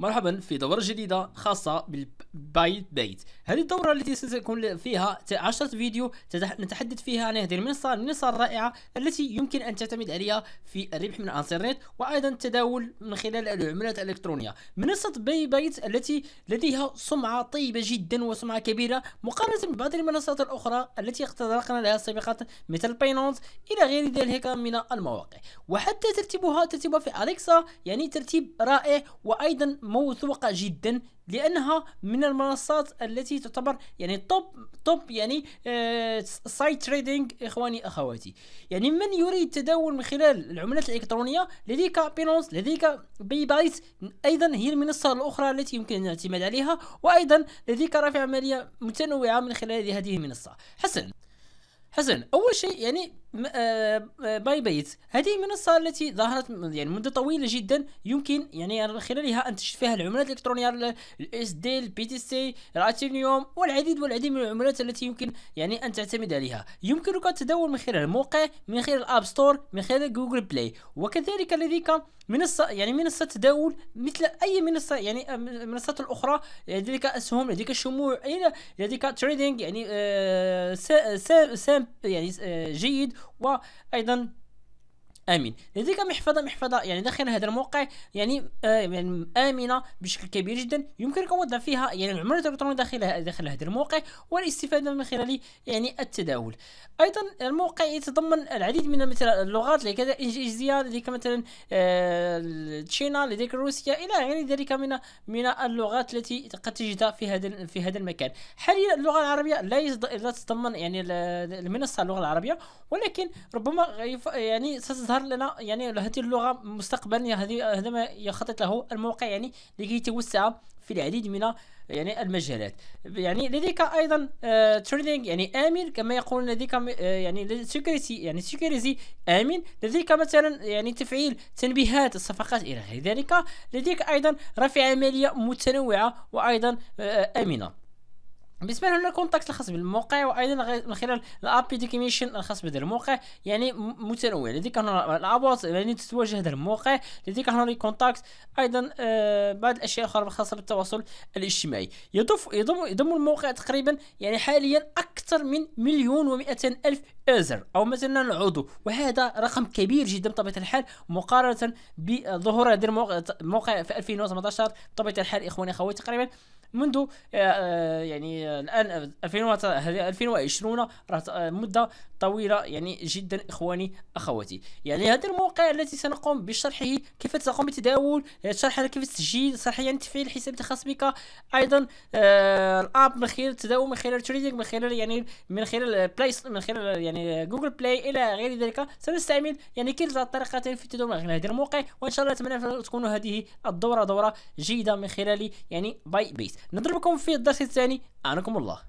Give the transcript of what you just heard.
مرحبا في دورة جديدة خاصة بالبايت بيت هذه الدورة التي ستكون فيها 10 فيديو نتحدث فيها عن هذه المنصة المنصة الرائعة التي يمكن أن تعتمد عليها في الربح من الانترنت وأيضا التداول من خلال العملات الإلكترونية منصة باي بيت التي لديها سمعة طيبة جدا وسمعة كبيرة مقارنة ببعض المنصات الأخرى التي اخترقنا لها سابقا مثل باينونز إلى غير ذلك من المواقع وحتى ترتيبها ترتيبها في أليكسا يعني ترتيب رائع وأيضا موثوقه جدا لانها من المنصات التي تعتبر يعني توب توب يعني آه سايت تريدينج اخواني اخواتي يعني من يريد التداول من خلال العملات الالكترونيه لديك بينونس لديك بي بايت ايضا هي المنصه الاخرى التي يمكن الاعتماد عليها وايضا لديك رافع عمليه متنوعه من خلال هذه المنصه حسن حسن اول شيء يعني باي آه، بيت آه، هذه المنصة التي ظهرت يعني منذ طويلة جدا يمكن يعني من خلالها أن تجد فيها العملات الإلكترونية الاس دي البي تي سي الاتينيوم والعديد والعديد من العملات التي يمكن يعني أن تعتمد عليها يمكنك التداول من خلال الموقع من خلال الاب ستور من خلال جوجل بلاي وكذلك لديك منصة يعني منصة تداول مثل أي منصة يعني آه، منصات الأخرى لديك أسهم لديك شموع لديك تريدينج يعني سام يعني جيد وايضا امين لديك محفظه محفظه يعني داخل هذا الموقع يعني آه، يعني امنه بشكل كبير جدا يمكنك وضع فيها يعني العمله الالكترونيه داخل داخل هذا الموقع والاستفاده من خلال يعني التداول ايضا الموقع يتضمن العديد من مثلا اللغات لكذا الانجليزيه لديك مثلا آه، تشينا لديك روسيا الى غير ذلك من من اللغات التي قد تجدها في هذا في هذا المكان حاليا اللغه العربيه لا لا تتضمن يعني المنصه اللغه العربيه ولكن ربما يعني ستظهر لنا يعني هذه اللغه مستقبلا هذه هذا ما يخطط له الموقع يعني لكي يتوسع في العديد من يعني المجالات يعني لديك ايضا تريدينج آه، يعني امن كما يقول لديك آه، يعني سكيورتي يعني سكيورتي امن لديك مثلا يعني تفعيل تنبيهات الصفقات الى غير ذلك لديك ايضا رفع عمليه متنوعه وايضا آه، امنه بالنسبه لهنا الكونتاكت الخاص بالموقع وايضا من خلال الابي ديكيميشن الخاص بهذا الموقع يعني متنوع لديك هنا الابوات يعني تتواجه هذا الموقع لديك هنا لي كونتاكت ايضا آه بعض الاشياء الاخرى الخاصه بالتواصل الاجتماعي يضف يضم يضم الموقع تقريبا يعني حاليا اكثر من مليون و200 الف ايزر او مثلا عضو وهذا رقم كبير جدا بطبيعه الحال مقارنه بظهور هذا الموقع في 2018 بطبيعه الحال اخواني اخواتي تقريبا منذ آه، آه، يعني الان 2020 راه آه، مده طويله يعني جدا اخواني اخواتي يعني هذا الموقع الذي سنقوم بشرحه كيف تقوم بتداول آه، شرح كيف تسجيل شرح يعني تفعيل الحسابات الخاص بك ايضا آه، الاب من خلال التداول من خلال تريدينغ من خلال يعني من خلال بلاي من خلال يعني جوجل بلاي الى غير ذلك سنستعمل يعني كلتا الطريقتين في التداول من يعني خلال هذا الموقع وان شاء الله اتمنى تكون هذه الدوره دوره جيده من خلال يعني باي بيس نضربكم في الدرس الثاني انا اعانكم الله